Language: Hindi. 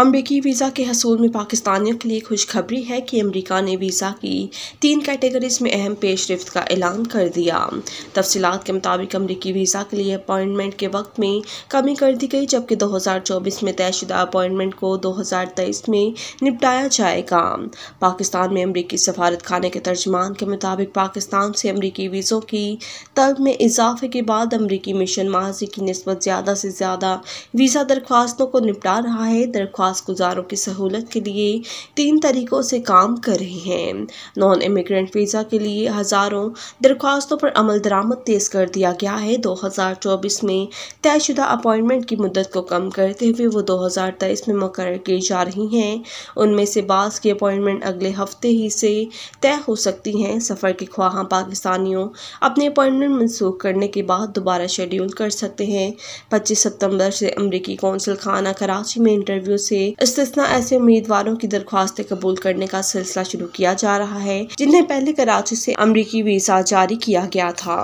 अमरीकी वीज़ा के हसूल में पाकिस्तानियों के लिए खुशखबरी है कि अमरीका ने वीज़ा की तीन कैटेगरीज में अहम पेश रफ्त का ऐलान कर दिया तफसीत के मुताबिक अमरीकी वीज़ा के लिए अपॉइंटमेंट के वक्त में कमी कर दी गई जबकि 2024 में तयशुदा अपॉइंटमेंट को 2023 में निपटाया जाएगा पाकिस्तान में अमरीकी सफारत खाना के तर्जमान के मुताबिक पाकिस्तान से अमरीकी वीज़ों की तल में इजाफे के बाद अमरीकी मिशन माजी की नस्बत ज़्यादा से ज़्यादा वीज़ा दरख्वास्तों को निपटा रहा है दरख्वा काज गुजारों की सहूलत के लिए तीन तरीक़ों से काम कर रहे हैं नॉन इमिग्रेंट वीज़ा के लिए हज़ारों दरख्वास्तों पर अमल दरामद तेज़ कर दिया गया है दो हज़ार चौबीस में तयशुदा अपॉइंटमेंट की मदद को कम करते हुए वो दो हज़ार तेईस में मुकर की जा रही हैं उनमें से बास की अपॉइंटमेंट अगले हफ्ते ही से तय हो सकती हैं सफ़र की ख्वाहा पाकिस्तानियों अपने अपॉइंटमेंट मनसूख करने के बाद दोबारा शेड्यूल कर सकते हैं पच्चीस सितंबर से अमरीकी कौंसल खाना कराची में इंटरव्यू से से इस्तना ऐसे उम्मीदवारों की दरख्वास्तें कबूल करने का सिलसिला शुरू किया जा रहा है जिन्हें पहले कराची से अमरीकी वीजा जारी किया गया था